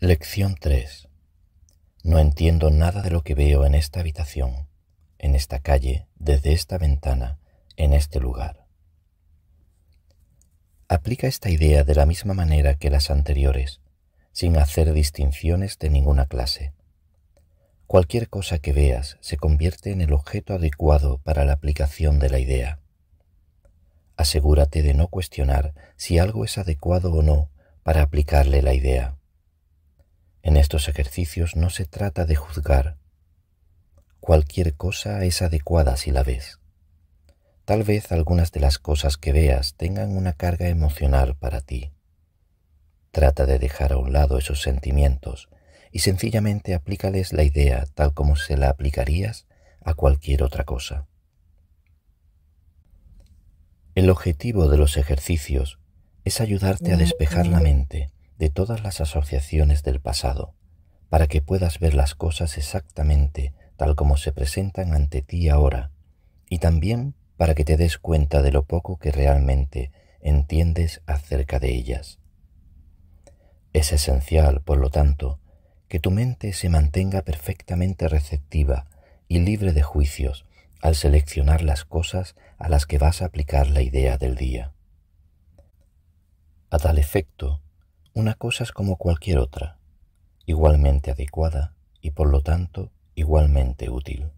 Lección 3. No entiendo nada de lo que veo en esta habitación, en esta calle, desde esta ventana, en este lugar. Aplica esta idea de la misma manera que las anteriores, sin hacer distinciones de ninguna clase. Cualquier cosa que veas se convierte en el objeto adecuado para la aplicación de la idea. Asegúrate de no cuestionar si algo es adecuado o no para aplicarle la idea. En estos ejercicios no se trata de juzgar. Cualquier cosa es adecuada si la ves. Tal vez algunas de las cosas que veas tengan una carga emocional para ti. Trata de dejar a un lado esos sentimientos y sencillamente aplícales la idea tal como se la aplicarías a cualquier otra cosa. El objetivo de los ejercicios es ayudarte a despejar la mm. mente de todas las asociaciones del pasado, para que puedas ver las cosas exactamente tal como se presentan ante ti ahora, y también para que te des cuenta de lo poco que realmente entiendes acerca de ellas. Es esencial, por lo tanto, que tu mente se mantenga perfectamente receptiva y libre de juicios al seleccionar las cosas a las que vas a aplicar la idea del día. A tal efecto, una cosa es como cualquier otra, igualmente adecuada y por lo tanto igualmente útil.